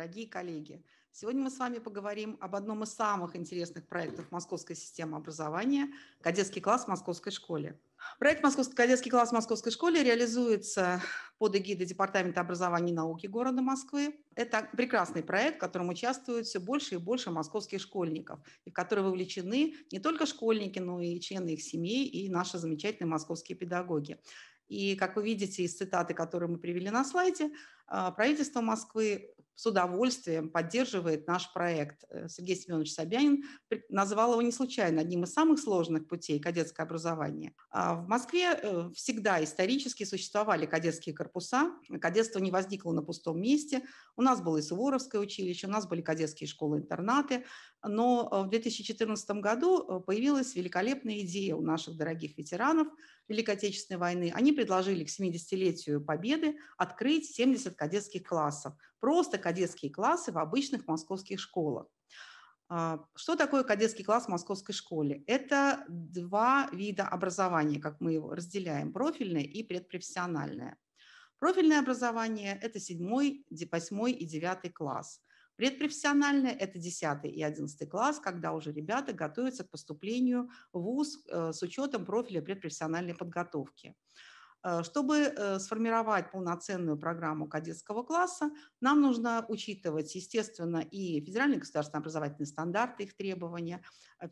дорогие коллеги! Сегодня мы с вами поговорим об одном из самых интересных проектов Московской системы образования – кадетский класс в Московской школе. Проект Московский, «Кадетский класс в Московской школе» реализуется под эгидой Департамента образования и науки города Москвы. Это прекрасный проект, в котором участвуют все больше и больше московских школьников, и в который вовлечены не только школьники, но и члены их семей и наши замечательные московские педагоги. И, как вы видите из цитаты, которые мы привели на слайде, а, правительство Москвы с удовольствием поддерживает наш проект. Э, Сергей Семенович Собянин назвал его не случайно одним из самых сложных путей кадетское образование. А в Москве э, всегда исторически существовали кадетские корпуса. Кадетство не возникло на пустом месте. У нас было и Суворовское училище, у нас были кадетские школы-интернаты. Но э, в 2014 году появилась великолепная идея у наших дорогих ветеранов – Великой Отечественной войны, они предложили к 70-летию Победы открыть 70 кадетских классов. Просто кадетские классы в обычных московских школах. А, что такое кадетский класс в московской школе? Это два вида образования, как мы его разделяем, профильное и предпрофессиональное. Профильное образование – это 7, 8 и 9 класс. Предпрофессиональное – это 10 и 11 класс, когда уже ребята готовятся к поступлению в ВУЗ э, с учетом профиля предпрофессиональной подготовки. Э, чтобы э, сформировать полноценную программу кадетского класса, нам нужно учитывать, естественно, и федеральные государственные образовательные стандарты, их требования,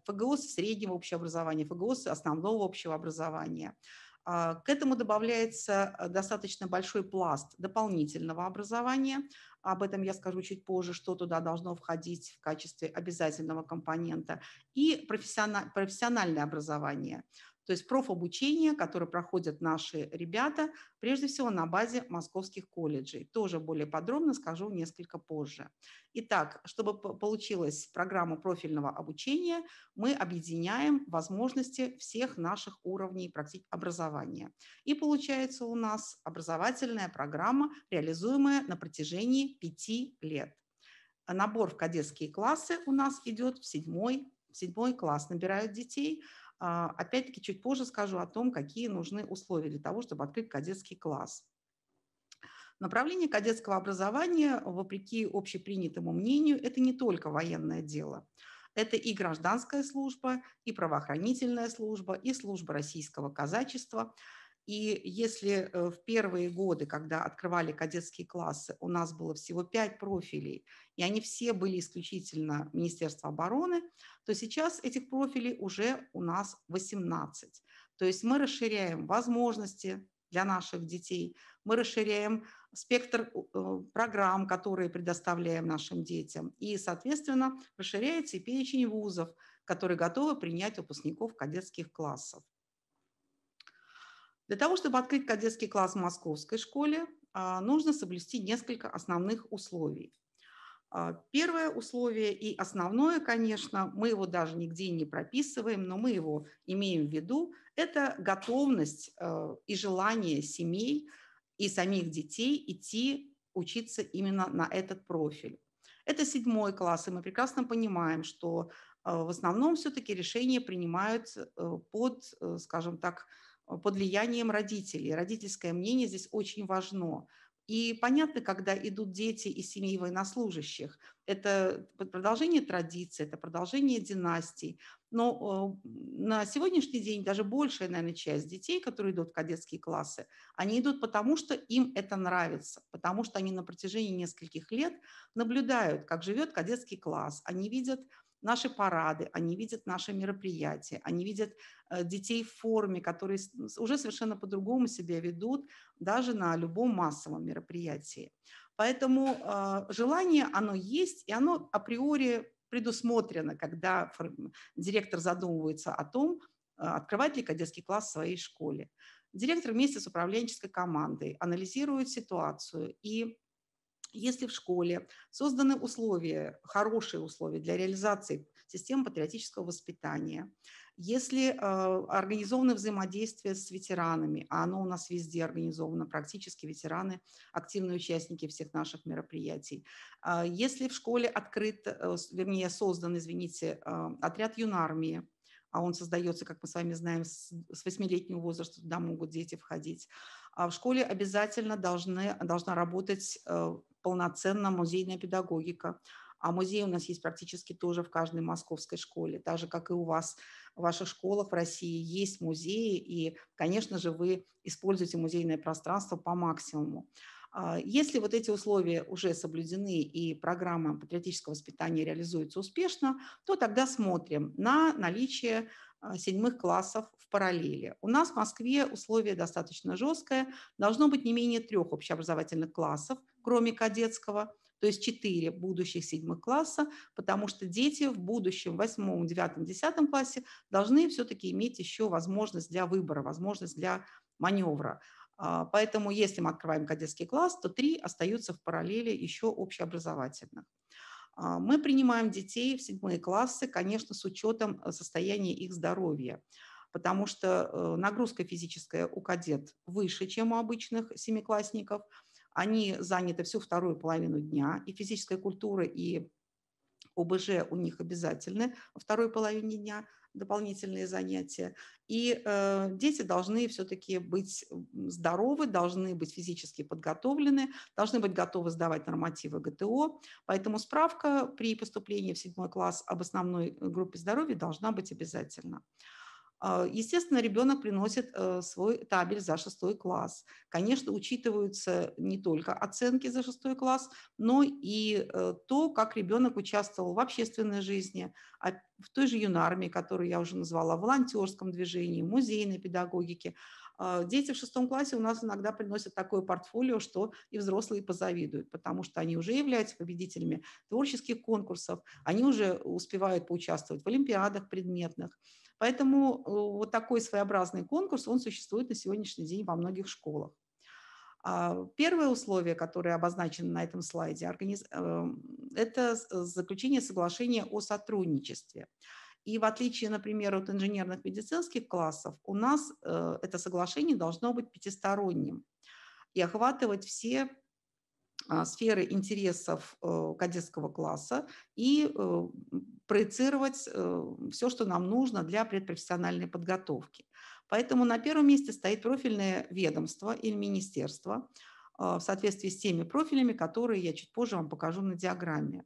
ФГОС среднего общего образования, ФГОС основного общего образования – а, к этому добавляется э, достаточно большой пласт дополнительного образования. Об этом я скажу чуть позже, что туда должно входить в качестве обязательного компонента. И профессиональное образование – то есть профобучение, которое проходят наши ребята, прежде всего на базе московских колледжей. Тоже более подробно скажу несколько позже. Итак, чтобы получилась программа профильного обучения, мы объединяем возможности всех наших уровней образования. И получается у нас образовательная программа, реализуемая на протяжении пяти лет. Набор в кадетские классы у нас идет в седьмой, в седьмой класс набирают детей – а, опять-таки чуть позже скажу о том, какие нужны условия для того, чтобы открыть кадетский класс. Направление кадетского образования, вопреки общепринятому мнению, это не только военное дело. Это и гражданская служба, и правоохранительная служба, и служба российского казачества – и если э, в первые годы, когда открывали кадетские классы, у нас было всего пять профилей, и они все были исключительно Министерства обороны, то сейчас этих профилей уже у нас 18. То есть мы расширяем возможности для наших детей, мы расширяем спектр э, программ, которые предоставляем нашим детям, и, соответственно, расширяется и перечень вузов, которые готовы принять выпускников кадетских классов. Для того, чтобы открыть кадетский класс в московской школе, а, нужно соблюсти несколько основных условий. А, первое условие и основное, конечно, мы его даже нигде не прописываем, но мы его имеем в виду, это готовность э, и желание семей и самих детей идти учиться именно на этот профиль. Это седьмой класс, и мы прекрасно понимаем, что Э, в основном все-таки решения принимают э, под, э, скажем так, под влиянием родителей. Родительское мнение здесь очень важно. И понятно, когда идут дети из семей военнослужащих, это продолжение традиции, это продолжение династий. Но на сегодняшний день даже большая, наверное, часть детей, которые идут в кадетские классы, они идут потому, что им это нравится, потому что они на протяжении нескольких лет наблюдают, как живет кадетский класс, они видят наши парады, они видят наши мероприятия, они видят э, детей в форме, которые уже совершенно по-другому себя ведут даже на любом массовом мероприятии. Поэтому а, желание, оно есть, и оно априори предусмотрено, когда директор задумывается о том, а, открывать ли кадетский класс в своей школе. Директор вместе с управленческой командой анализирует ситуацию и если в школе созданы условия, хорошие условия для реализации системы патриотического воспитания, если э, организовано взаимодействие с ветеранами, а оно у нас везде организовано, практически ветераны – активные участники всех наших мероприятий, э, если в школе открыт, э, вернее, создан, извините, э, отряд юнармии, а он создается, как мы с вами знаем, с, восьмилетнего возраста, туда могут дети входить. А в школе обязательно должны, должна работать э, полноценная музейная педагогика. А музей у нас есть практически тоже в каждой московской школе, так же, как и у вас в ваших школах в России есть музеи, и, конечно же, вы используете музейное пространство по максимуму. А если вот эти условия уже соблюдены и программа патриотического воспитания реализуется успешно, то тогда смотрим на наличие а, седьмых классов в параллели. У нас в Москве условия достаточно жесткое. Должно быть не менее трех общеобразовательных классов, кроме кадетского, то есть четыре будущих седьмых класса, потому что дети в будущем, восьмом, девятом, десятом классе должны все-таки иметь еще возможность для выбора, возможность для маневра. А, поэтому если мы открываем кадетский класс, то три остаются в параллели еще общеобразовательных. А, мы принимаем детей в седьмые классы, конечно, с учетом э, состояния их здоровья, потому что э, нагрузка физическая у кадет выше, чем у обычных семиклассников. Они заняты всю вторую половину дня, и физическая культура, и ОБЖ у них обязательны во второй половине дня дополнительные занятия. И э, дети должны все-таки быть здоровы, должны быть физически подготовлены, должны быть готовы сдавать нормативы ГТО. Поэтому справка при поступлении в седьмой класс об основной группе здоровья должна быть обязательно. А, естественно, ребенок приносит э, свой табель за шестой класс. Конечно, учитываются не только оценки за шестой класс, но и э, то, как ребенок участвовал в общественной жизни, а, в той же юнармии, которую я уже назвала, в волонтерском движении, музейной педагогике. А, дети в шестом классе у нас иногда приносят такое портфолио, что и взрослые позавидуют, потому что они уже являются победителями творческих конкурсов, они уже успевают поучаствовать в олимпиадах предметных. Поэтому э, вот такой своеобразный конкурс, он существует на сегодняшний день во многих школах. А, первое условие, которое обозначено на этом слайде, эм, это э, заключение соглашения о сотрудничестве. И в отличие, например, от инженерных медицинских классов, у нас э, это соглашение должно быть пятисторонним и охватывать все а, сферы интересов э, кадетского класса и э, проецировать э, все, что нам нужно для предпрофессиональной подготовки. Поэтому на первом месте стоит профильное ведомство или министерство а, в соответствии с теми профилями, которые я чуть позже вам покажу на диаграмме.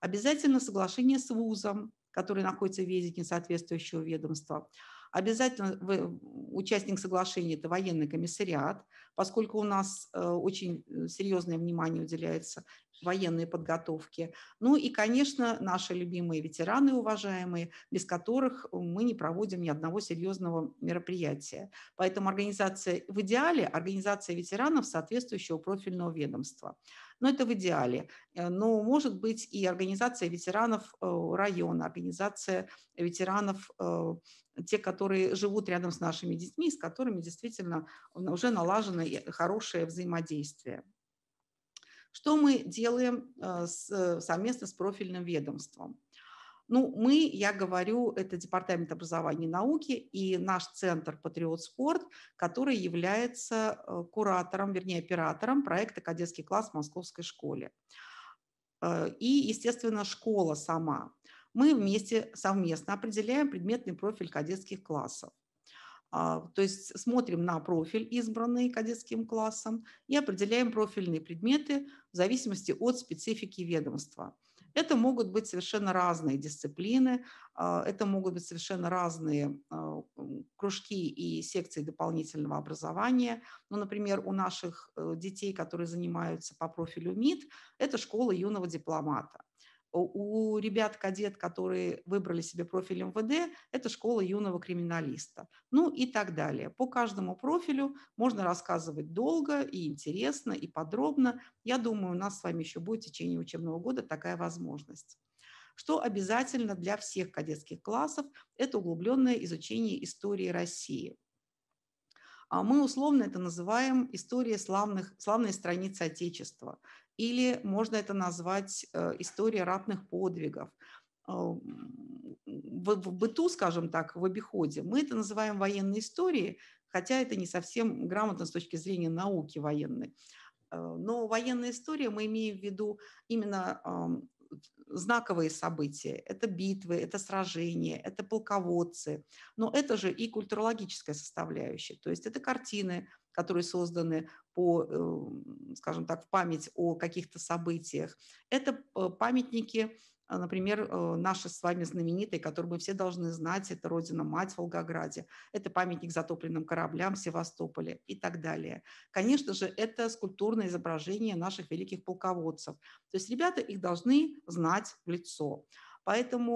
Обязательно соглашение с вузом, который находится в ведении соответствующего ведомства. Обязательно вы участник соглашения – это военный комиссариат, поскольку у нас э, очень э, серьезное внимание уделяется военной подготовки. Ну и, конечно, наши любимые ветераны, уважаемые, без которых мы не проводим ни одного серьезного мероприятия. Поэтому организация в идеале организация ветеранов соответствующего профильного ведомства. Но это в идеале. Но может быть и организация ветеранов э, района, организация ветеранов, э, те, которые живут рядом с нашими детьми, с которыми действительно уже налажено хорошее взаимодействие. Что мы делаем э, с, э, совместно с профильным ведомством? Ну, мы, я говорю, это Департамент образования и науки и наш центр «Патриот Спорт», который является э, куратором, вернее, оператором проекта «Кадетский класс в Московской школе». И, естественно, школа сама. Мы вместе, совместно определяем предметный профиль кадетских классов. А, то есть смотрим на профиль, избранный кадетским классом, и определяем профильные предметы в зависимости от специфики ведомства. Это могут быть совершенно разные дисциплины, а, это могут быть совершенно разные а, кружки и секции дополнительного образования. Ну, например, у наших э, детей, которые занимаются по профилю МИД, это школа юного дипломата у ребят-кадет, которые выбрали себе профиль МВД, это школа юного криминалиста. Ну и так далее. По каждому профилю можно рассказывать долго и интересно, и подробно. Я думаю, у нас с вами еще будет в течение учебного года такая возможность. Что обязательно для всех кадетских классов – это углубленное изучение истории России – А мы условно это называем история славных, славной страницы Отечества или можно это назвать э, история ратных подвигов. Э, в, в быту, скажем так, в обиходе, мы это называем военной историей, хотя это не совсем грамотно с точки зрения науки военной. Э, но военная история мы имеем в виду именно знаковые события. Это битвы, это сражения, это полководцы. Но это же и культурологическая составляющая. То есть это картины, которые созданы по, эм, скажем так, в память о каких-то событиях. Это э, памятники э, например, э, наши с вами знаменитые, которые мы все должны знать, это «Родина-мать» в Волгограде, это памятник затопленным кораблям в Севастополе и так далее. Конечно же, это скульптурное изображение наших великих полководцев. То есть ребята их должны знать в лицо. Поэтому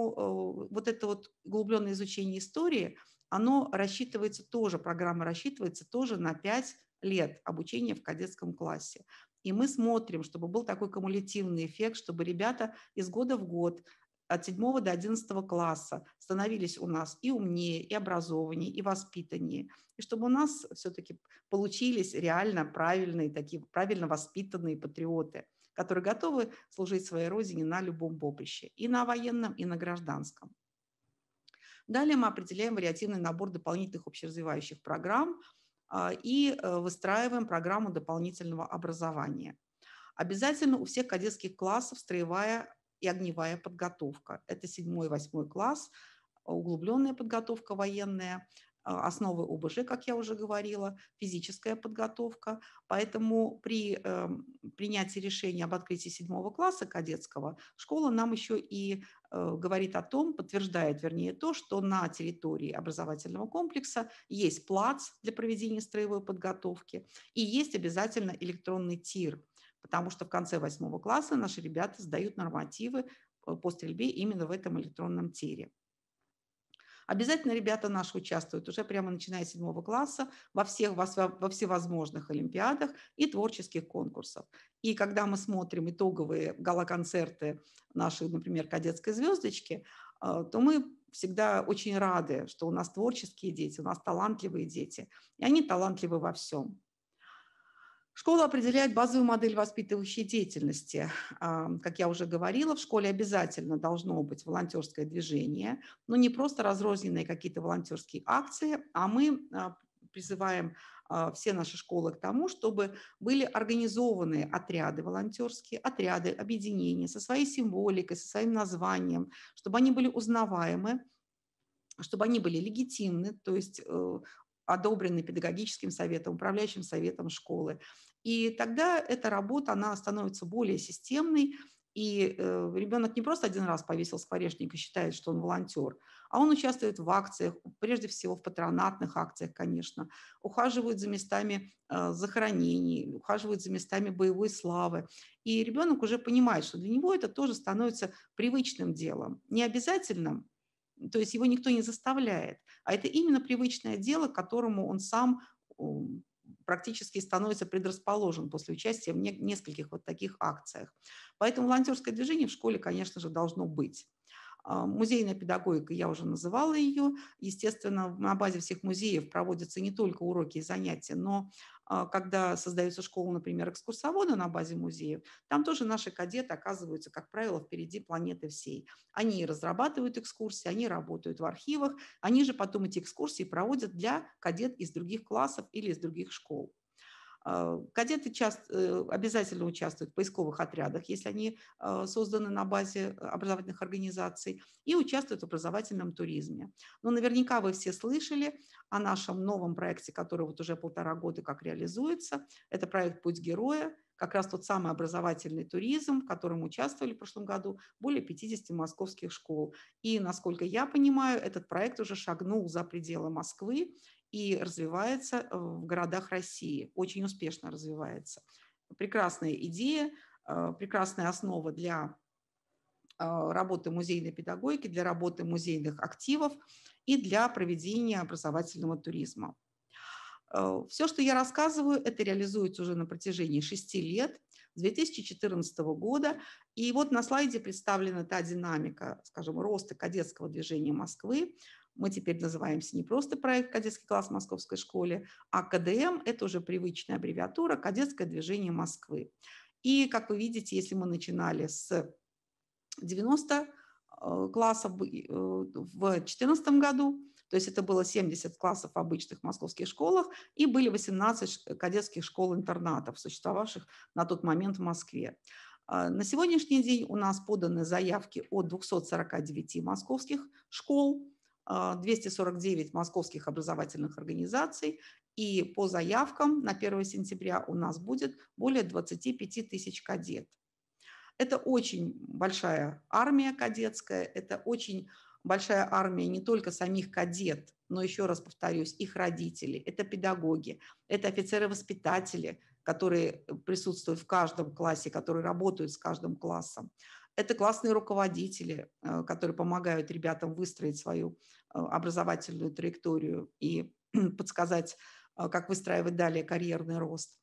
вот это вот углубленное изучение истории – оно рассчитывается тоже, программа рассчитывается тоже на 5 лет обучения в кадетском классе. И мы смотрим, чтобы был такой кумулятивный эффект, чтобы ребята из года в год от 7 до 11 класса становились у нас и умнее, и образованнее, и воспитаннее. И чтобы у нас все-таки получились реально правильные, такие правильно воспитанные патриоты, которые готовы служить своей родине на любом поприще, и на военном, и на гражданском. Далее мы определяем вариативный набор дополнительных общеразвивающих программ а, и э, выстраиваем программу дополнительного образования. Обязательно у всех кадетских классов строевая и огневая подготовка. Это 7-8 класс, углубленная подготовка военная, а, основы ОБЖ, как я уже говорила, физическая подготовка. Поэтому при э, принятии решения об открытии седьмого класса кадетского школа нам еще и э, говорит о том, подтверждает, вернее, то, что на территории образовательного комплекса есть плац для проведения строевой подготовки и есть обязательно электронный тир, потому что в конце восьмого класса наши ребята сдают нормативы э, по стрельбе именно в этом электронном тире. Обязательно ребята наши участвуют уже прямо начиная с седьмого класса во всех во, всевозможных олимпиадах и творческих конкурсах. И когда мы смотрим итоговые галоконцерты нашей, например, кадетской звездочки, э, то мы всегда очень рады, что у нас творческие дети, у нас талантливые дети, и они талантливы во всем. Школа определяет базовую модель воспитывающей деятельности. А, как я уже говорила, в школе обязательно должно быть волонтерское движение, но не просто разрозненные какие-то волонтерские акции, а мы а, призываем а, все наши школы к тому, чтобы были организованы отряды волонтерские, отряды объединения со своей символикой, со своим названием, чтобы они были узнаваемы, чтобы они были легитимны, то есть э, одобрены педагогическим советом, управляющим советом школы. И тогда эта работа, она становится более системной, и э, ребенок не просто один раз повесил скворечник и считает, что он волонтер, а он участвует в акциях, прежде всего в патронатных акциях, конечно, ухаживает за местами э, захоронений, ухаживает за местами боевой славы. И ребенок уже понимает, что для него это тоже становится привычным делом, не обязательным, то есть его никто не заставляет. А это именно привычное дело, к которому он сам практически становится предрасположен после участия в не нескольких вот таких акциях. Поэтому волонтерское движение в школе, конечно же, должно быть. А, музейная педагогика, я уже называла ее. Естественно, на базе всех музеев проводятся не только уроки и занятия, но а, когда создается школа, например, экскурсовода на базе музеев, там тоже наши кадеты оказываются, как правило, впереди планеты всей. Они разрабатывают экскурсии, они работают в архивах, они же потом эти экскурсии проводят для кадет из других классов или из других школ. А, кадеты часто, э, обязательно участвуют в поисковых отрядах, если они а, созданы на базе образовательных организаций, и участвуют в образовательном туризме. Но наверняка вы все слышали о нашем новом проекте, который вот уже полтора года как реализуется. Это проект «Путь героя», как раз тот самый образовательный туризм, в котором участвовали в прошлом году более 50 московских школ. И, насколько я понимаю, этот проект уже шагнул за пределы Москвы и развивается э, в городах России, очень успешно развивается. Прекрасная идея, э, прекрасная основа для э, работы музейной педагогики, для работы музейных активов и для проведения образовательного туризма. Все, что я рассказываю, это реализуется уже на протяжении шести лет, с 2014 года. И вот на слайде представлена та динамика, скажем, роста кадетского движения Москвы мы теперь называемся не просто проект «Кадетский класс в Московской школе», а КДМ – это уже привычная аббревиатура «Кадетское движение Москвы». И, как вы видите, если мы начинали с 90 э, классов э, в 2014 году, то есть это было 70 классов в обычных московских школах и были 18 э, кадетских школ-интернатов, существовавших на тот момент в Москве. А, на сегодняшний день у нас поданы заявки от 249 московских школ, 249 а, московских образовательных организаций, и по заявкам на 1 сентября у нас будет более 25 тысяч кадет. Это очень большая армия кадетская, это очень большая армия не только самих кадет, но еще раз повторюсь, их родители, это педагоги, это офицеры-воспитатели, которые присутствуют в каждом классе, которые работают с каждым классом. Это классные руководители, э, которые помогают ребятам выстроить свою э, образовательную траекторию и подсказать, э, как выстраивать далее карьерный рост.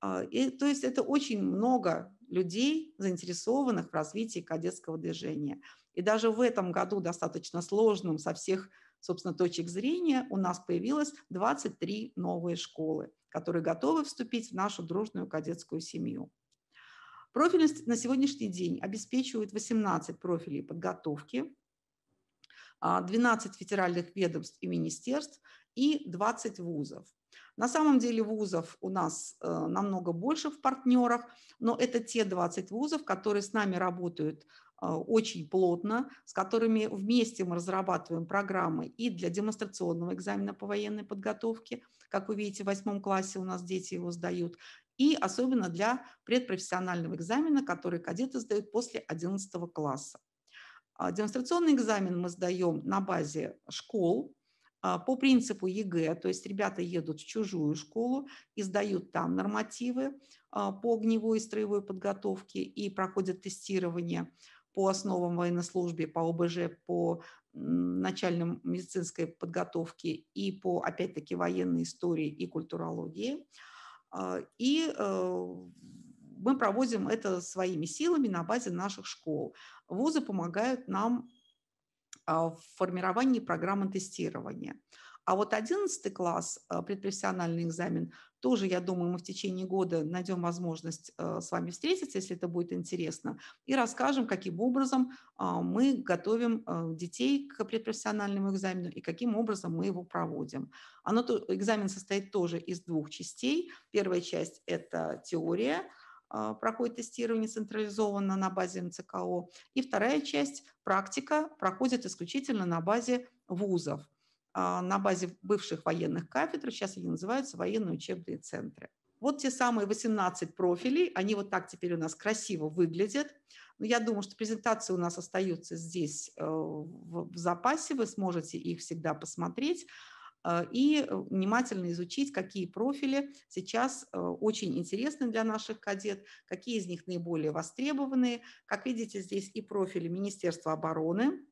А, и, то есть это очень много людей, заинтересованных в развитии кадетского движения. И даже в этом году достаточно сложным со всех, собственно, точек зрения у нас появилось 23 новые школы, которые готовы вступить в нашу дружную кадетскую семью. Профильность на сегодняшний день обеспечивает 18 профилей подготовки, 12 а, федеральных ведомств и министерств и 20 вузов. На самом деле вузов у нас э, намного больше в партнерах, но это те 20 вузов, которые с нами работают э, очень плотно, с которыми вместе мы разрабатываем программы и для демонстрационного экзамена по военной подготовке. Как вы видите, в восьмом классе у нас дети его сдают, и особенно для предпрофессионального экзамена, который кадеты сдают после 11 класса. А, демонстрационный экзамен мы сдаем на базе школ а, по принципу ЕГЭ, то есть ребята едут в чужую школу и сдают там нормативы а, по огневой и строевой подготовке и проходят тестирование по основам военнослужбы, по ОБЖ, по начальной медицинской подготовке и по, опять-таки, военной истории и культурологии – а, и э, мы проводим это своими силами на базе наших школ. Вузы помогают нам а, в формировании программы тестирования. А вот 11 класс, э, предпрофессиональный экзамен, тоже, я думаю, мы в течение года найдем возможность э, с вами встретиться, если это будет интересно, и расскажем, каким образом а, мы готовим э, детей к предпрофессиональному экзамену и каким образом мы его проводим. Оно, экзамен состоит тоже из двух частей. Первая часть – это теория, проходит тестирование централизованно на базе МЦКО. И вторая часть – практика проходит исключительно на базе вузов – а, на базе бывших военных кафедр, сейчас они называются военные учебные центры. Вот те самые 18 профилей, они вот так теперь у нас красиво выглядят. Но я думаю, что презентации у нас остаются здесь э, в запасе, вы сможете их всегда посмотреть э, и внимательно изучить, какие профили сейчас э, очень интересны для наших кадет, какие из них наиболее востребованные. Как видите, здесь и профили Министерства обороны,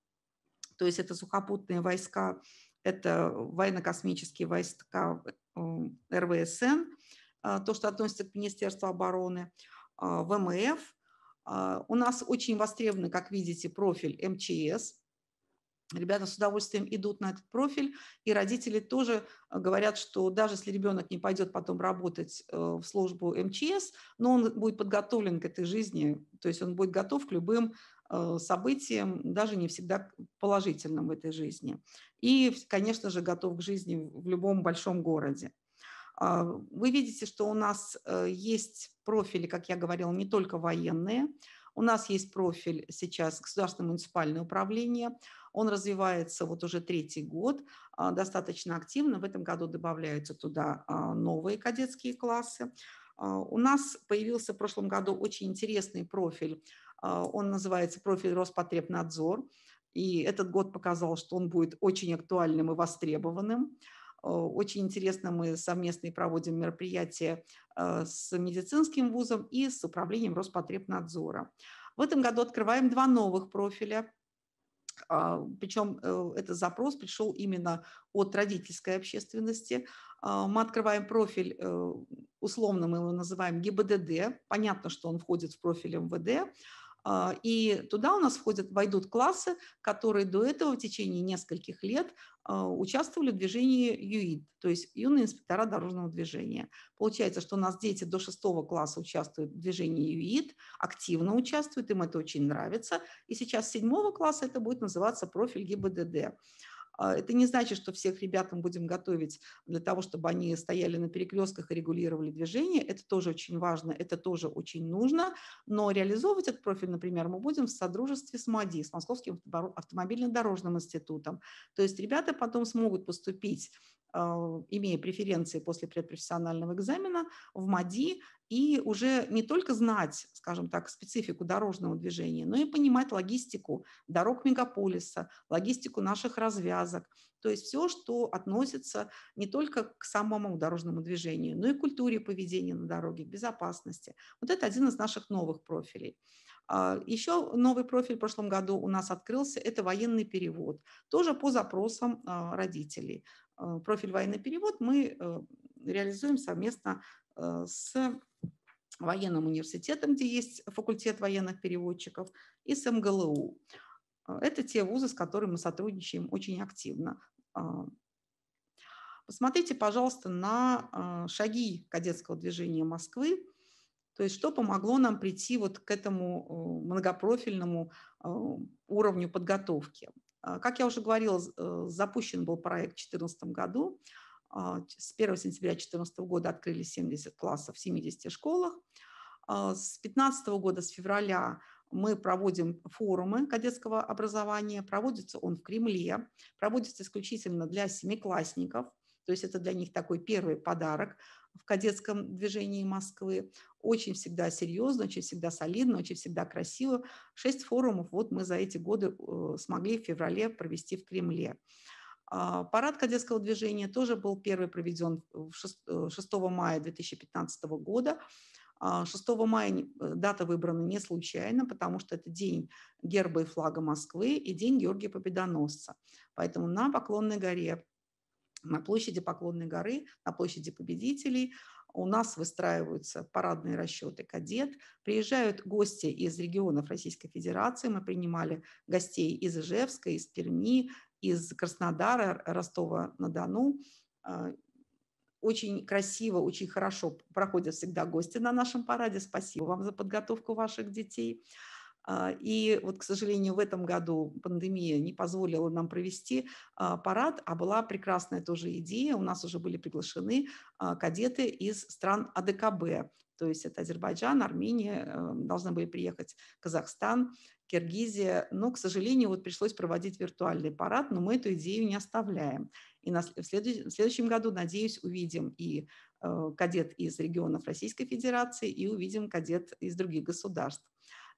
то есть это сухопутные войска, это военно-космические войска э, РВСН, э, то, что относится к Министерству обороны, а, ВМФ. А, у нас очень востребован как видите, профиль МЧС. Ребята с удовольствием идут на этот профиль, и родители тоже э, говорят, что даже если ребенок не пойдет потом работать в службу МЧС, но он будет подготовлен к этой жизни, то есть он будет готов к любым Э, событиям даже не всегда положительным в этой жизни. И, конечно же, готов к жизни в любом большом городе. А, вы видите, что у нас э, есть профили, как я говорила, не только военные. У нас есть профиль сейчас государственное муниципальное управление. Он развивается вот уже третий год а, достаточно активно. В этом году добавляются туда а, новые кадетские классы. У нас появился в прошлом году очень интересный профиль а, он называется «Профиль Роспотребнадзор». И этот год показал, что он будет очень актуальным и востребованным. А, очень интересно мы совместно проводим мероприятия а, с медицинским вузом и с управлением Роспотребнадзора. В этом году открываем два новых профиля причем э, этот запрос пришел именно от родительской общественности. Мы открываем профиль, э, условно мы его называем ГИБДД. Понятно, что он входит в профиль МВД, а, и туда у нас входят, войдут классы, которые до этого в течение нескольких лет а, участвовали в движении ЮИД, то есть юные инспектора дорожного движения. Получается, что у нас дети до шестого класса участвуют в движении ЮИД, активно участвуют, им это очень нравится. И сейчас с седьмого класса это будет называться профиль ГИБДД. А, это не значит, что всех ребят мы будем готовить для того, чтобы они стояли на перекрестках и регулировали движение. Это тоже очень важно, это тоже очень нужно. Но реализовывать этот профиль, например, мы будем в содружестве с МАДИ, с Московским автомобильно-дорожным институтом. То есть ребята потом смогут поступить а, имея преференции после предпрофессионального экзамена в МАДИ и уже не только знать, скажем так, специфику дорожного движения, но и понимать логистику дорог мегаполиса, логистику наших развязок, то есть все, что относится не только к самому дорожному движению, но и к культуре поведения на дороге, безопасности. Вот это один из наших новых профилей. А, Еще новый профиль в прошлом году у нас открылся – это военный перевод, тоже по запросам а, родителей. Э, профиль военный перевод мы э, реализуем совместно э, с военным университетом, где есть факультет военных переводчиков, и с МГЛУ. Это те вузы, с которыми мы сотрудничаем очень активно. Посмотрите, пожалуйста, на шаги кадетского движения Москвы. То есть что помогло нам прийти вот к этому многопрофильному уровню подготовки. А, как я уже говорила, э, запущен был проект в 2014 году. А, с 1 сентября 2014 года открыли 70 классов в 70 школах. А, с 2015 года, с февраля, мы проводим форумы кадетского образования. Проводится он в Кремле, проводится исключительно для семиклассников. То есть это для них такой первый подарок в кадетском движении Москвы. Очень всегда серьезно, очень всегда солидно, очень всегда красиво. Шесть форумов вот мы за эти годы э, смогли в феврале провести в Кремле. А, парад кадетского движения тоже был первый проведен 6 э, мая 2015 года. 6 а, мая э, дата выбрана не случайно, потому что это день герба и флага Москвы и день Георгия Победоносца. Поэтому на Поклонной горе на площади Поклонной горы, на площади Победителей. У нас выстраиваются парадные расчеты кадет, приезжают гости из регионов Российской Федерации. Мы принимали гостей из Ижевска, из Перми, из Краснодара, Ростова-на-Дону а, очень красиво, очень хорошо проходят всегда гости на нашем параде. Спасибо вам за подготовку ваших детей. А, и вот, к сожалению, в этом году пандемия не позволила нам провести а, парад, а была прекрасная тоже идея. У нас уже были приглашены а, кадеты из стран АДКБ, то есть это Азербайджан, Армения, э, должны были приехать Казахстан, Киргизия. Но, к сожалению, вот пришлось проводить виртуальный парад, но мы эту идею не оставляем. И на, в, следующ, в следующем году, надеюсь, увидим и э, кадет из регионов Российской Федерации, и увидим кадет из других государств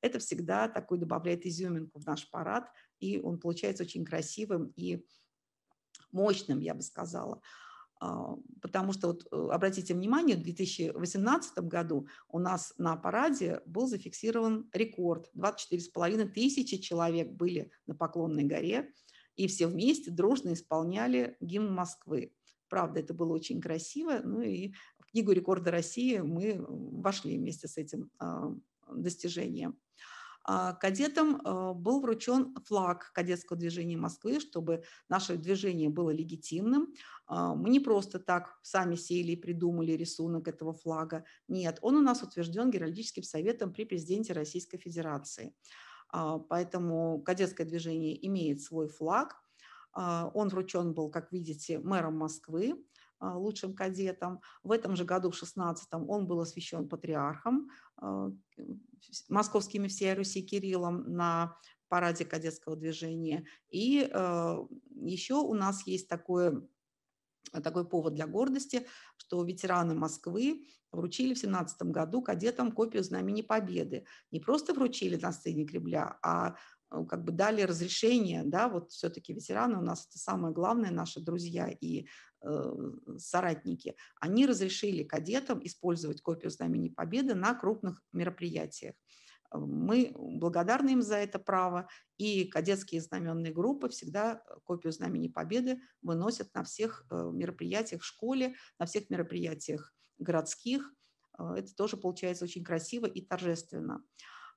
это всегда такой добавляет изюминку в наш парад, и он получается очень красивым и мощным, я бы сказала. А, потому что, вот, э, обратите внимание, в 2018 году у нас на параде был зафиксирован рекорд. 24,5 тысячи человек были на Поклонной горе, и все вместе дружно исполняли гимн Москвы. Правда, это было очень красиво, ну и в Книгу рекорда России мы вошли вместе с этим а, достижениям. А, кадетам э, был вручен флаг кадетского движения Москвы, чтобы наше движение было легитимным. А, мы не просто так сами сели и придумали рисунок этого флага. Нет, он у нас утвержден Геральдическим советом при президенте Российской Федерации. А, поэтому кадетское движение имеет свой флаг. Он вручен был, как видите, мэром Москвы. А, лучшим кадетом. В этом же году, в 16-м, он был освящен патриархом а, московскими всея Руси Кириллом на параде кадетского движения. И э, еще у нас есть такое такой повод для гордости, что ветераны Москвы вручили в 17 году кадетам копию Знамени Победы. Не просто вручили на сцене Кремля, а Э, как бы дали разрешение, да, вот все-таки ветераны у нас это самое главное, наши друзья и э, соратники, они разрешили кадетам использовать копию Знамени Победы на крупных мероприятиях. Мы благодарны им за это право, и кадетские знаменные группы всегда копию Знамени Победы выносят на всех э, мероприятиях в школе, на всех мероприятиях городских. Э, это тоже получается очень красиво и торжественно.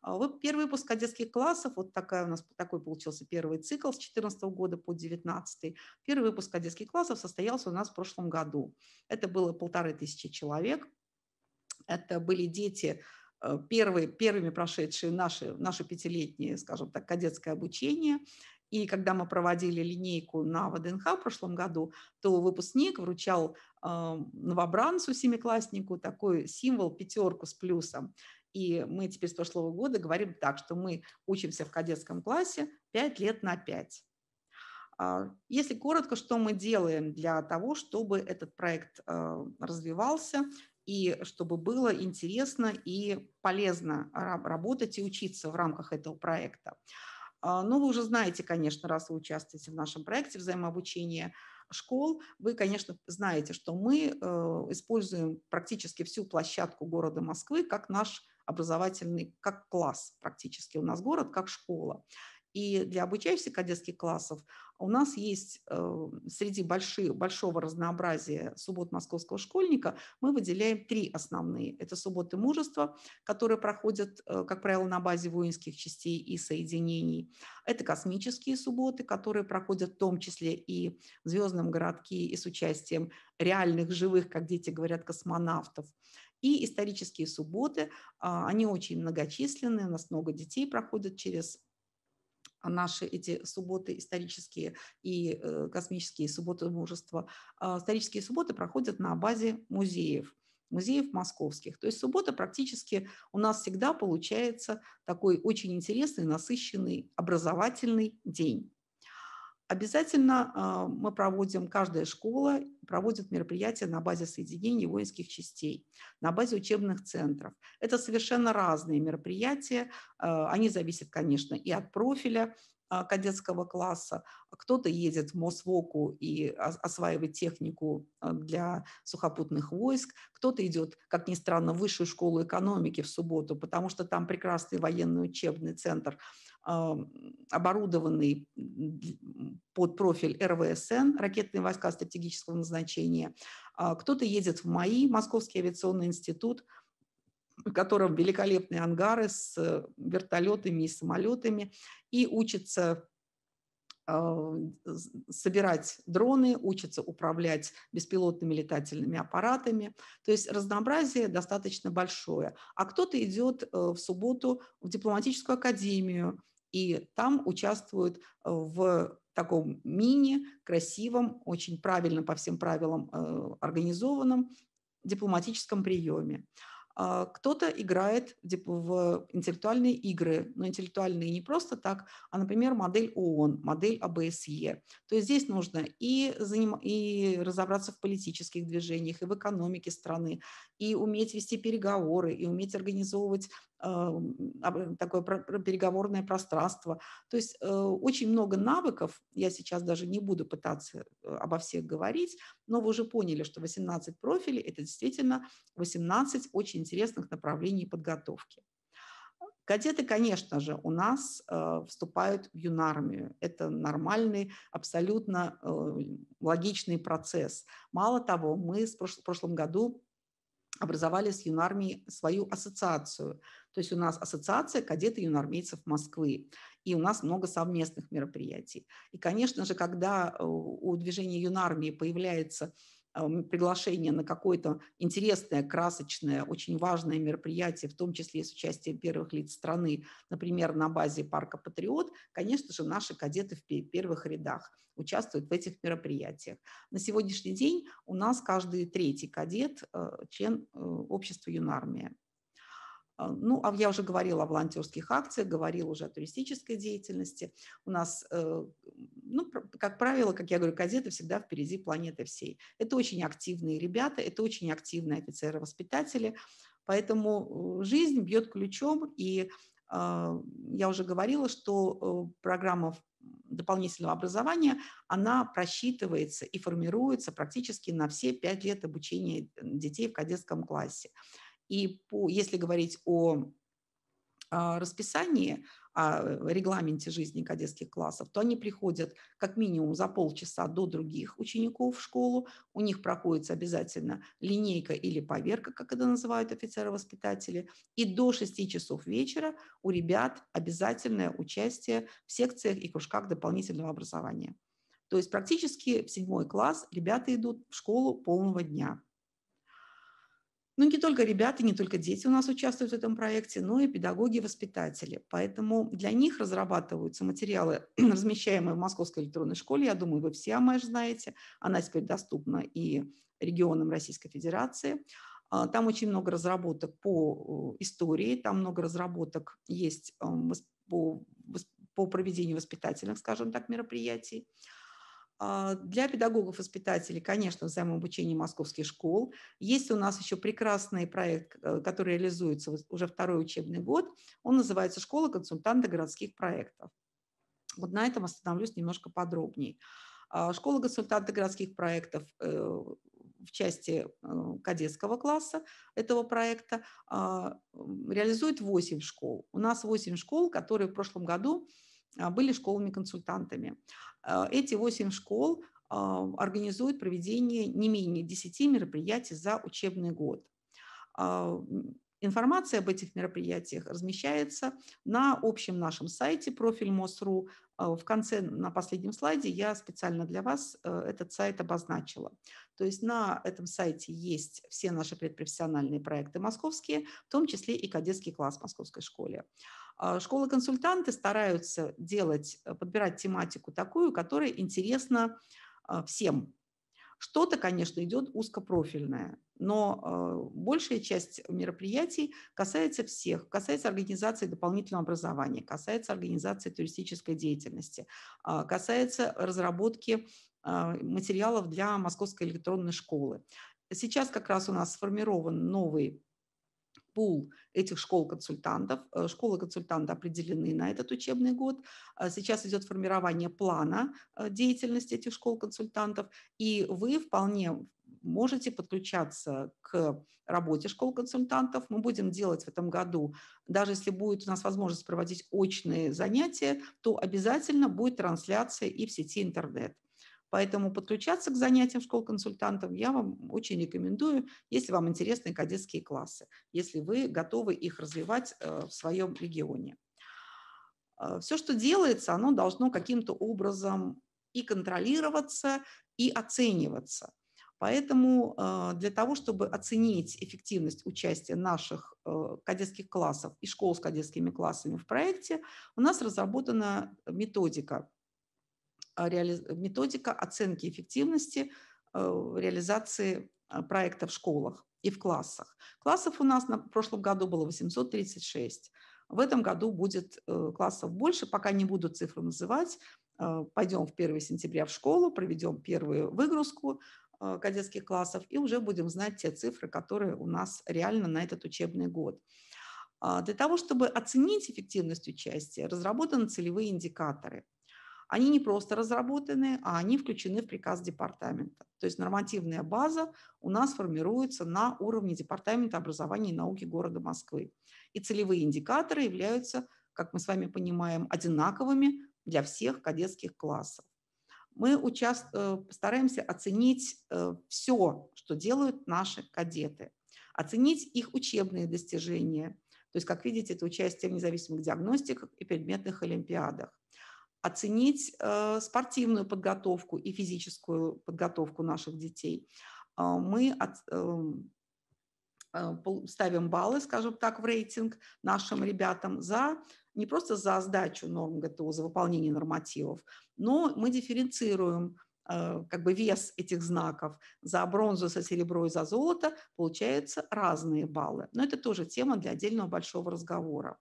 А Вы первый выпуск детских классов, вот такая у нас такой получился первый цикл с 2014 года по 2019. Первый выпуск детских классов состоялся у нас в прошлом году. Это было полторы тысячи человек. Это были дети, э, первые, первыми прошедшие наши, наше пятилетнее, скажем так, кадетское обучение. И когда мы проводили линейку на ВДНХ в прошлом году, то выпускник вручал э, новобранцу, семикласснику, такой символ пятерку с плюсом. И мы теперь с прошлого года говорим так, что мы учимся в кадетском классе 5 лет на 5. А, если коротко, что мы делаем для того, чтобы этот проект э, развивался и чтобы было интересно и полезно работать и учиться в рамках этого проекта. А, ну, вы уже знаете, конечно, раз вы участвуете в нашем проекте взаимообучения школ, вы, конечно, знаете, что мы э, используем практически всю площадку города Москвы как наш образовательный, как класс практически. У нас город как школа. И для обучающихся кадетских классов у нас есть э, среди больших, большого разнообразия суббот московского школьника мы выделяем три основные. Это субботы мужества, которые проходят, э, как правило, на базе воинских частей и соединений. Это космические субботы, которые проходят в том числе и в звездном городке, и с участием реальных, живых, как дети говорят, космонавтов. И исторические субботы, а, они очень многочисленные, у нас много детей проходят через а, наши эти субботы исторические и э, космические субботы мужества. А, исторические субботы проходят на базе музеев музеев московских. То есть суббота практически у нас всегда получается такой очень интересный, насыщенный, образовательный день. Обязательно а, мы проводим, каждая школа проводит мероприятия на базе соединений воинских частей, на базе учебных центров. Это совершенно разные мероприятия. А, они зависят, конечно, и от профиля а, кадетского класса. Кто-то едет в Мосвоку и осваивает технику для сухопутных войск. Кто-то идет, как ни странно, в Высшую школу экономики в субботу, потому что там прекрасный военный учебный центр а, оборудованный под профиль РВСН, ракетные войска стратегического назначения. А, кто-то едет в МАИ, Московский авиационный институт, в котором великолепные ангары с э, вертолетами и самолетами, и учится а, собирать дроны, учится управлять беспилотными летательными аппаратами. То есть разнообразие достаточно большое. А кто-то идет э, в субботу в дипломатическую академию, и там участвуют э, в таком мини, красивом, очень правильно по всем правилам э, организованном дипломатическом приеме. А, кто-то играет в интеллектуальные игры, но интеллектуальные не просто так, а, например, модель ООН, модель АБСЕ. То есть здесь нужно и, заним... и разобраться в политических движениях, и в экономике страны, и уметь вести переговоры, и уметь организовывать а, э, такое переговорное пространство. То есть э, очень много навыков, я сейчас даже не буду пытаться э, обо всех говорить, но вы уже поняли, что 18 профилей – это действительно 18 очень интересных направлений подготовки. Кадеты, конечно же, у нас вступают в юнармию. Это нормальный, абсолютно логичный процесс. Мало того, мы в прошлом году образовали с юнармией свою ассоциацию. То есть у нас ассоциация кадеты юнармейцев Москвы, и у нас много совместных мероприятий. И, конечно же, когда э, у движения юнармии появляется Эм, приглашение на какое-то интересное, красочное, очень важное мероприятие, в том числе с участием первых лиц страны, например, на базе парка «Патриот», конечно же, наши кадеты в первых рядах участвуют в этих мероприятиях. На сегодняшний день у нас каждый третий кадет э, – член э, общества «Юнармия». А, ну, а я уже говорила о волонтерских акциях, говорила уже о туристической деятельности. У нас, э, ну, как правило, как я говорю, кадеты всегда впереди планеты всей. Это очень активные ребята, это очень активные офицеры-воспитатели, поэтому э, жизнь бьет ключом, и а, я уже говорила, что э, программа дополнительного образования, она просчитывается и формируется практически на все пять лет обучения детей в кадетском классе. И по, если говорить о, о а, расписании, о а, регламенте жизни кадетских классов, то они приходят как минимум за полчаса до других учеников в школу. У них проходит обязательно линейка или поверка, как это называют офицеры-воспитатели. И до 6 часов вечера у ребят обязательное участие в секциях и кружках дополнительного образования. То есть практически в седьмой класс ребята идут в школу полного дня. Ну, не только ребята, не только дети у нас участвуют в этом проекте, но и педагоги и воспитатели. Поэтому для них разрабатываются материалы, размещаемые в Московской электронной школе. Я думаю, вы все АМЭШ знаете. Она теперь доступна и регионам Российской Федерации. А, там очень много разработок по э, истории, там много разработок есть эм, по, по проведению воспитательных, скажем так, мероприятий. А, для педагогов-воспитателей, конечно, взаимообучение московских школ. Есть у нас еще прекрасный проект, э, который реализуется уже второй учебный год. Он называется «Школа консультанта городских проектов». Вот на этом остановлюсь немножко подробнее. А, Школа консультанта городских проектов э, в части э, кадетского класса этого проекта а, реализует 8 школ. У нас 8 школ, которые в прошлом году а, были школами-консультантами. А, эти восемь школ а, организуют проведение не менее 10 мероприятий за учебный год. Информация об этих мероприятиях размещается на общем нашем сайте профиль МОСРУ. В конце, на последнем слайде, я специально для вас э, этот сайт обозначила. То есть на этом сайте есть все наши предпрофессиональные проекты московские, в том числе и кадетский класс в московской школе. А школы-консультанты стараются делать, э, подбирать тематику такую, которая интересна а, всем. Что-то, конечно, идет узкопрофильное, но э, большая часть мероприятий касается всех, касается организации дополнительного образования, касается организации туристической деятельности, а, касается разработки материалов для Московской электронной школы. Сейчас как раз у нас сформирован новый пул этих школ-консультантов. Э, школы-консультанты определены на этот учебный год. Э, сейчас идет формирование плана э, деятельности этих школ-консультантов, и вы вполне можете подключаться к работе школ-консультантов. Мы будем делать в этом году, даже если будет у нас возможность проводить очные занятия, то обязательно будет трансляция и в сети интернет. Поэтому подключаться к занятиям школ консультантов я вам очень рекомендую, если вам интересны кадетские классы, если вы готовы их развивать э, в своем регионе. Э, Все, что делается, оно должно каким-то образом и контролироваться, и оцениваться. Поэтому э, для того, чтобы оценить эффективность участия наших кадетских классов и школ с кадетскими классами в проекте, у нас разработана методика а, реали... методика оценки эффективности э, реализации э, проекта в школах и в классах. Классов у нас на прошлом году было 836. В этом году будет э, классов больше, пока не буду цифры называть. Пойдем в 1 сентября в школу, проведем первую выгрузку кадетских классов и уже будем знать те цифры, которые у нас реально на этот учебный год. А, для того, чтобы оценить эффективность участия, разработаны целевые индикаторы – они не просто разработаны, а они включены в приказ департамента. То есть нормативная база у нас формируется на уровне Департамента образования и науки города Москвы. И целевые индикаторы являются, как мы с вами понимаем, одинаковыми для всех кадетских классов. Мы постараемся э, стараемся оценить э, все, что делают наши кадеты, оценить их учебные достижения – то есть, как видите, это участие в независимых диагностиках и предметных олимпиадах оценить э, спортивную подготовку и физическую подготовку наших детей. А, мы эм, э, ставим баллы, скажем так, в рейтинг нашим ребятам за не просто за сдачу норм ГТО, за выполнение нормативов, но мы дифференцируем э, как бы вес этих знаков за бронзу, за серебро и за золото, получаются разные баллы. Но это тоже тема для отдельного большого разговора.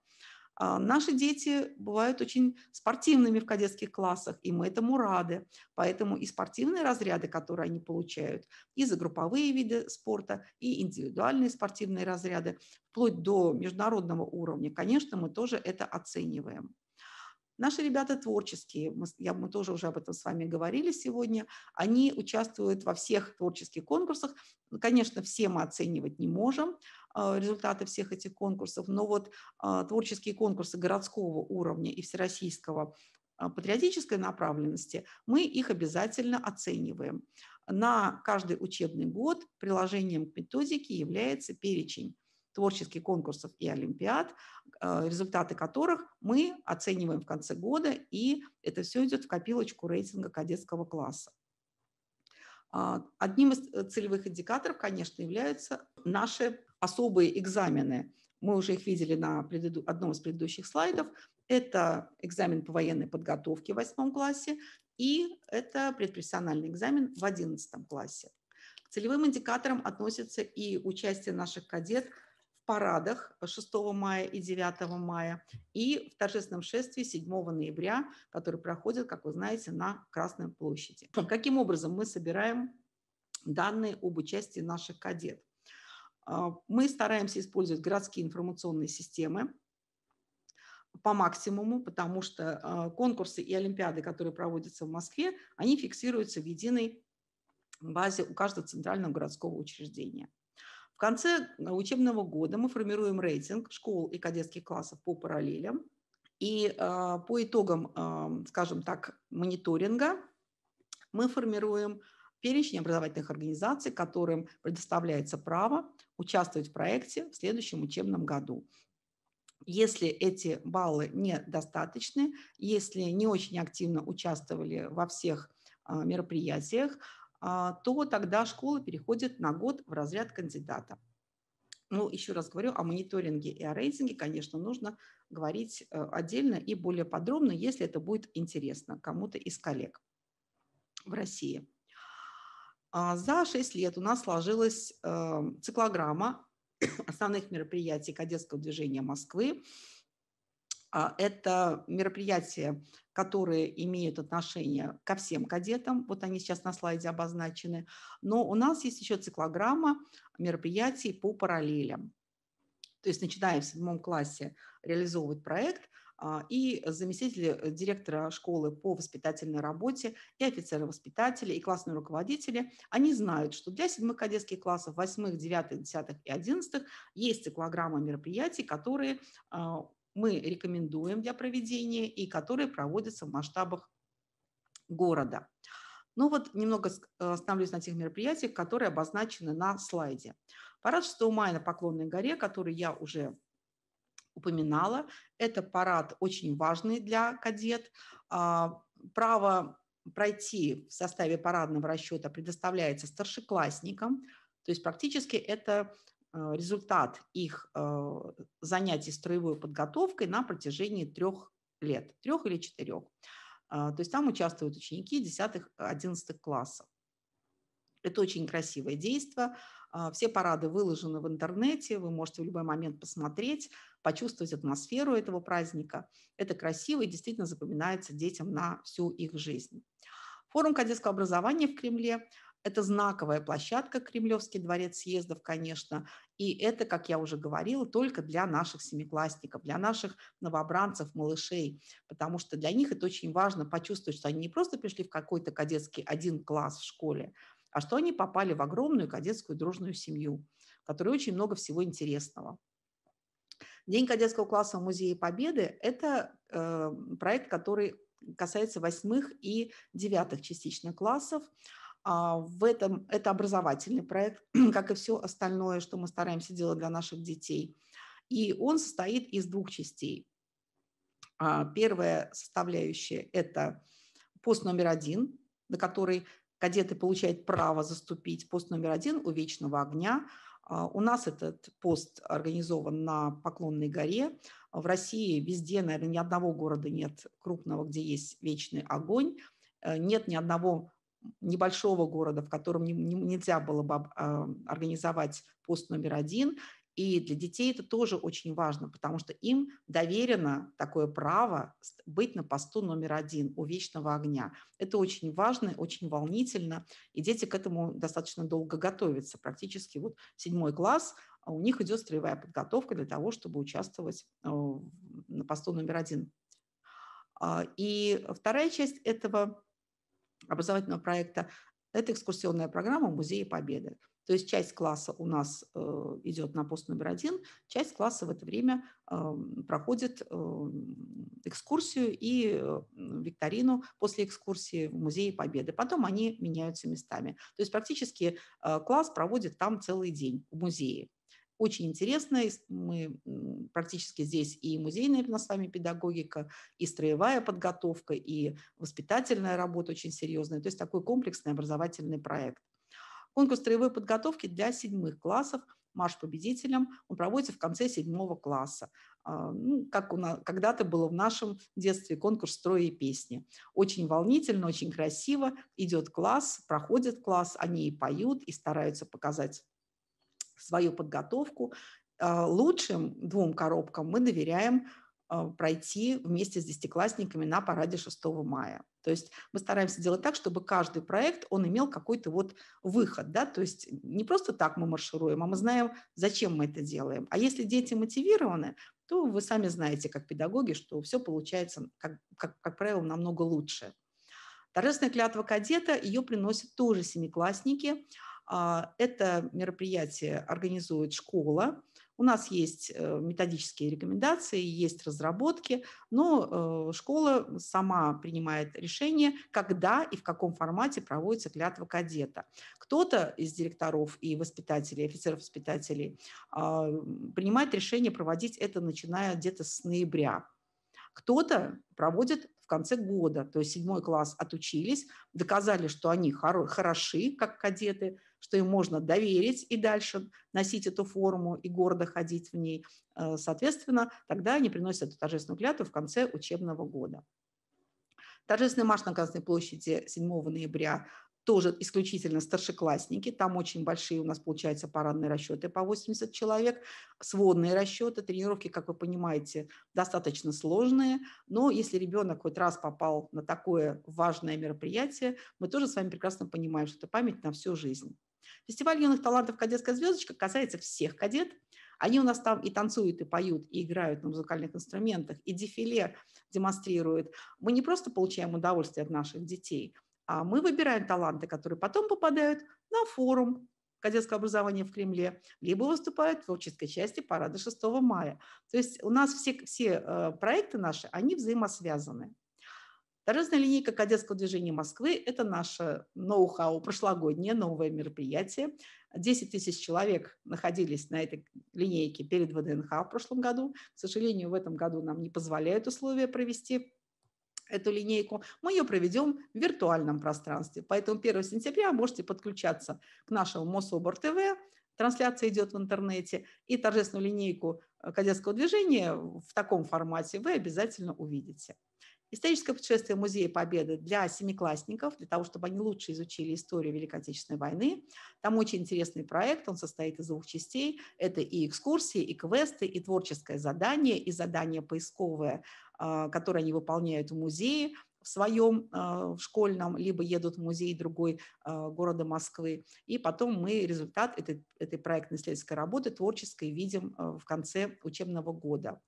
А, наши дети бывают очень спортивными в кадетских классах, и мы этому рады. Поэтому и спортивные разряды, которые они получают, и за групповые виды спорта, и индивидуальные спортивные разряды, вплоть до международного уровня, конечно, мы тоже это оцениваем. Наши ребята творческие, мы, я, мы тоже уже об этом с вами говорили сегодня, они участвуют во всех творческих конкурсах. Ну, конечно, все мы оценивать не можем а, результаты всех этих конкурсов, но вот а, творческие конкурсы городского уровня и всероссийского а, патриотической направленности, мы их обязательно оцениваем. На каждый учебный год приложением к методике является перечень творческих конкурсов и олимпиад, э, результаты которых мы оцениваем в конце года, и это все идет в копилочку рейтинга кадетского класса. А, одним из э, целевых индикаторов, конечно, являются наши особые экзамены. Мы уже их видели на предыду... одном из предыдущих слайдов. Это экзамен по военной подготовке в восьмом классе и это предпрофессиональный экзамен в одиннадцатом классе. К целевым индикаторам относятся и участие наших кадет парадах 6 э, мая и 9 мая и в торжественном шествии 7 ноября, который проходит, как вы знаете, на Красной площади. Каким образом мы собираем данные об участии наших кадет? А, мы стараемся использовать городские информационные системы, по максимуму, потому что а, конкурсы и олимпиады, которые проводятся в Москве, они фиксируются в единой базе у каждого центрального городского учреждения. В конце э, учебного года мы формируем рейтинг школ и кадетских классов по параллелям. И э, по итогам, э, скажем так, мониторинга мы формируем перечень образовательных организаций, которым предоставляется право участвовать в проекте в следующем учебном году. Если эти баллы недостаточны, если не очень активно участвовали во всех мероприятиях, а, то тогда школа переходит на год в разряд кандидата. Ну, еще раз говорю, о мониторинге и о рейтинге, конечно, нужно говорить э, отдельно и более подробно, если это будет интересно кому-то из коллег в России. А, за 6 лет у нас сложилась эм, циклограмма основных мероприятий кадетского движения Москвы. А, это мероприятия, которые имеют отношение ко всем кадетам, вот они сейчас на слайде обозначены, но у нас есть еще циклограмма мероприятий по параллелям. То есть начиная в седьмом классе реализовывать проект, а, и заместители директора школы по воспитательной работе, и офицеры-воспитатели, и классные руководители, они знают, что для седьмых кадетских классов, восьмых, девятых, десятых и одиннадцатых есть циклограмма мероприятий, которые а, мы рекомендуем для проведения и которые проводятся в масштабах города. Ну вот немного э, остановлюсь на тех мероприятиях, которые обозначены на слайде. Парад 6 мая на Поклонной горе, который я уже упоминала, это парад очень важный для кадет. А, право пройти в составе парадного расчета предоставляется старшеклассникам, то есть практически это Э, результат их э, занятий строевой подготовкой на протяжении трех лет, трех или четырех. Э, то есть там участвуют ученики 10-11 классов. Это очень красивое действие. Все парады выложены в интернете, вы можете в любой момент посмотреть, почувствовать атмосферу этого праздника. Это красиво и действительно запоминается детям на всю их жизнь. Форум кадетского образования в Кремле это знаковая площадка, Кремлевский дворец съездов, конечно, и это, как я уже говорила, только для наших семиклассников, для наших новобранцев, малышей, потому что для них это очень важно почувствовать, что они не просто пришли в какой-то кадетский один класс в школе, а что они попали в огромную кадетскую дружную семью, в которой очень много всего интересного. День кадетского класса в Музее Победы – это э, проект, который касается восьмых и девятых частично классов. А в этом это образовательный проект, как и все остальное, что мы стараемся делать для наших детей. И он состоит из двух частей. А, первая составляющая – это пост номер один, на который кадеты получают право заступить. Пост номер один у Вечного огня. А, у нас этот пост организован на Поклонной горе. В России везде, наверное, ни одного города нет крупного, где есть вечный огонь. Э, нет ни одного небольшого города, в котором не, не, нельзя было бы а, организовать пост номер один. И для детей это тоже очень важно, потому что им доверено такое право быть на посту номер один у вечного огня. Это очень важно, очень волнительно, и дети к этому достаточно долго готовятся. Практически вот седьмой класс, а у них идет строевая подготовка для того, чтобы участвовать э, на посту номер один. А, и вторая часть этого образовательного проекта, это экскурсионная программа Музея Победы. То есть часть класса у нас э, идет на пост номер один, часть класса в это время э, проходит э, экскурсию и викторину после экскурсии в Музее Победы. Потом они меняются местами. То есть практически класс проводит там целый день в музее очень интересно. Мы практически здесь и музейная у нас с вами педагогика, и строевая подготовка, и воспитательная работа очень серьезная. То есть такой комплексный образовательный проект. Конкурс строевой подготовки для седьмых классов «Марш победителям» он проводится в конце седьмого класса. А, ну, как у нас, когда-то было в нашем детстве конкурс «Строя и песни». Очень волнительно, очень красиво. Идет класс, проходит класс, они и поют, и стараются показать свою подготовку. А, лучшим двум коробкам мы доверяем а, пройти вместе с десятиклассниками на параде 6 мая. То есть мы стараемся делать так, чтобы каждый проект, он имел какой-то вот выход, да, то есть не просто так мы маршируем, а мы знаем, зачем мы это делаем. А если дети мотивированы, то вы сами знаете, как педагоги, что все получается, как, как, как правило, намного лучше. Торжественная клятва кадета, ее приносят тоже семиклассники – а, это мероприятие организует школа. У нас есть э, методические рекомендации, есть разработки, но э, школа сама принимает решение, когда и в каком формате проводится клятва кадета. Кто-то из директоров и воспитателей, офицеров-воспитателей а, принимает решение проводить это, начиная где-то с ноября. Кто-то проводит в конце года, то есть седьмой класс отучились, доказали, что они хороши, как кадеты, что им можно доверить и дальше носить эту форму и гордо ходить в ней. Э, соответственно, тогда они приносят эту торжественную клятву в конце учебного года. Торжественный марш на Красной площади 7 ноября тоже исключительно старшеклассники. Там очень большие у нас, получается, парадные расчеты по 80 человек, сводные расчеты, тренировки, как вы понимаете, достаточно сложные. Но если ребенок хоть раз попал на такое важное мероприятие, мы тоже с вами прекрасно понимаем, что это память на всю жизнь. Фестиваль юных талантов «Кадетская звездочка» касается всех кадет. Они у нас там и танцуют, и поют, и играют на музыкальных инструментах, и дефиле демонстрируют. Мы не просто получаем удовольствие от наших детей, а мы выбираем таланты, которые потом попадают на форум кадетского образования в Кремле, либо выступают в творческой части парада 6 мая. То есть у нас все, все э, проекты наши, они взаимосвязаны. Дорожная линейка кадетского движения Москвы – это наше ноу-хау, прошлогоднее новое мероприятие. 10 тысяч человек находились на этой линейке перед ВДНХ в прошлом году. К сожалению, в этом году нам не позволяют условия провести эту линейку, мы ее проведем в виртуальном пространстве. Поэтому 1 сентября можете подключаться к нашему Мособор ТВ, трансляция идет в интернете, и торжественную линейку кадетского движения в таком формате вы обязательно увидите. Историческое путешествие Музея Победы для семиклассников, для того, чтобы они лучше изучили историю Великой Отечественной войны. Там очень интересный проект, он состоит из двух частей. Это и экскурсии, и квесты, и творческое задание, и задание поисковое, а, которое они выполняют в музее в своем а, в школьном, либо едут в музей другой а, города Москвы. И потом мы результат этой, этой проектно-исследовательской работы творческой видим в конце учебного года.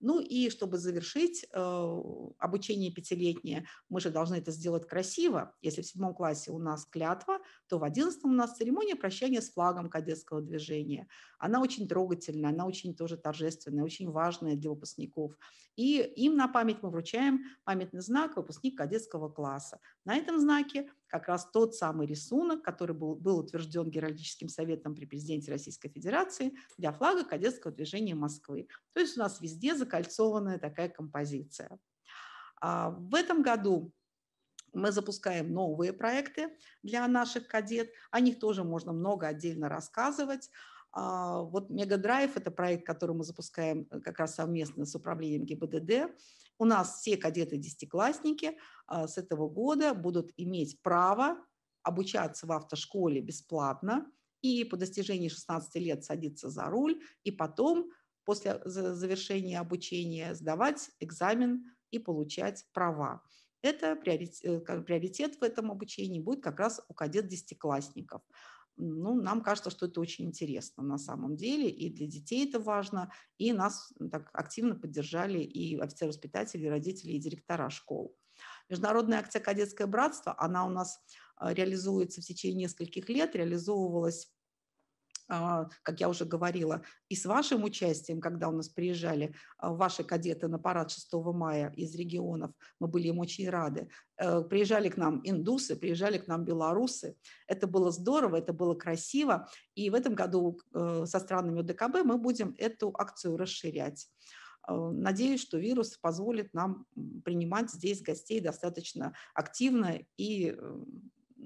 Ну и чтобы завершить э, обучение пятилетнее, мы же должны это сделать красиво. Если в седьмом классе у нас клятва, то в одиннадцатом у нас церемония прощания с флагом кадетского движения. Она очень трогательная, она очень тоже торжественная, очень важная для выпускников. И им на память мы вручаем памятный знак выпускник кадетского класса. На этом знаке как раз тот самый рисунок, который был, был утвержден Геральдическим советом при президенте Российской Федерации для флага кадетского движения Москвы. То есть у нас везде закольцованная такая композиция. А, в этом году мы запускаем новые проекты для наших кадет. О них тоже можно много отдельно рассказывать. А, вот Мегадрайв – это проект, который мы запускаем э, как раз совместно с управлением ГИБДД. У нас все кадеты-десятиклассники а, с этого года будут иметь право обучаться в автошколе бесплатно и по достижении 16 лет садиться за руль, и потом после завершения обучения сдавать экзамен и получать права. Это приоритет, э, приоритет в этом обучении будет как раз у кадет-десятиклассников ну, нам кажется, что это очень интересно на самом деле, и для детей это важно, и нас так активно поддержали и офицеры-воспитатели, и родители, и директора школ. Международная акция «Кадетское братство», она у нас а, реализуется в течение нескольких лет, реализовывалась а, как я уже говорила, и с вашим участием, когда у нас приезжали а, ваши кадеты на парад 6 мая из регионов, мы были им очень рады. Э, приезжали к нам индусы, приезжали к нам белорусы. Это было здорово, это было красиво. И в этом году э, со странами ОДКБ мы будем эту акцию расширять. Э, надеюсь, что вирус позволит нам принимать здесь гостей достаточно активно и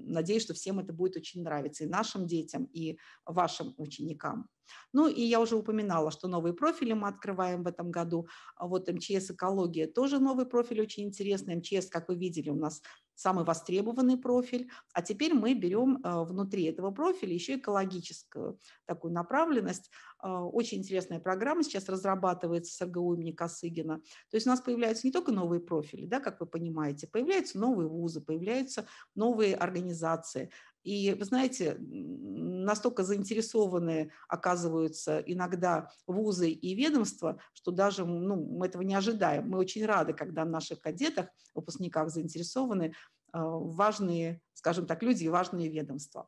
надеюсь, что всем это будет очень нравиться, и нашим детям, и вашим ученикам. Ну и я уже упоминала, что новые профили мы открываем в этом году. А вот МЧС «Экология» тоже новый профиль очень интересный. МЧС, как вы видели, у нас самый востребованный профиль. А теперь мы берем э, внутри этого профиля еще экологическую такую направленность. Э, очень интересная программа сейчас разрабатывается с РГУ имени Косыгина. То есть у нас появляются не только новые профили, да, как вы понимаете, появляются новые вузы, появляются новые организации, и, вы знаете, настолько заинтересованы оказываются иногда вузы и ведомства, что даже ну, мы этого не ожидаем. Мы очень рады, когда в наших кадетах, выпускниках заинтересованы а, важные, скажем так, люди и важные ведомства.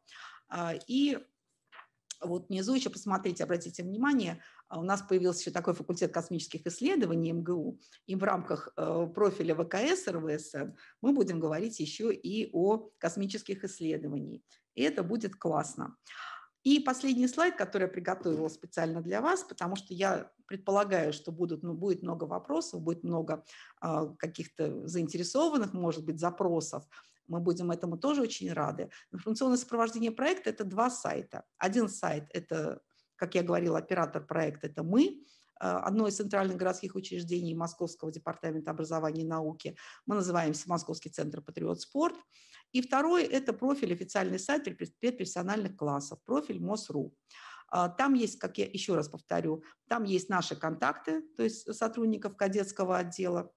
А, и вот внизу еще посмотрите, обратите внимание, а, у нас появился еще такой факультет космических исследований МГУ, и в рамках э, профиля ВКС РВСН мы будем говорить еще и о космических исследованиях. И это будет классно. И последний слайд, который я приготовила специально для вас, потому что я предполагаю, что будут, ну, будет много вопросов, будет много э, каких-то заинтересованных, может быть, запросов. Мы будем этому тоже очень рады. Информационное сопровождение проекта – это два сайта. Один сайт – это, как я говорила, оператор проекта – это мы, э, одно из центральных городских учреждений Московского департамента образования и науки. Мы называемся Московский центр «Патриот Спорт». И второй – это профиль, официальный сайт профессиональных классов, профиль МОСРУ. А, там есть, как я еще раз повторю, там есть наши контакты, то есть сотрудников кадетского отдела,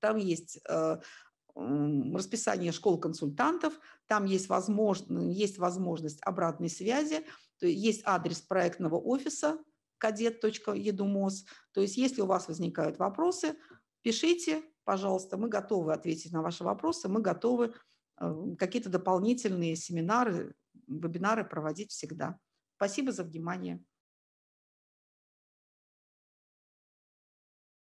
там есть э, расписание школ-консультантов, там есть, возможно, есть возможность обратной связи, то есть адрес проектного офиса кадет.едумос. То есть если у вас возникают вопросы, пишите, пожалуйста, мы готовы ответить на ваши вопросы, мы готовы э, какие-то дополнительные семинары, вебинары проводить всегда. Спасибо за внимание.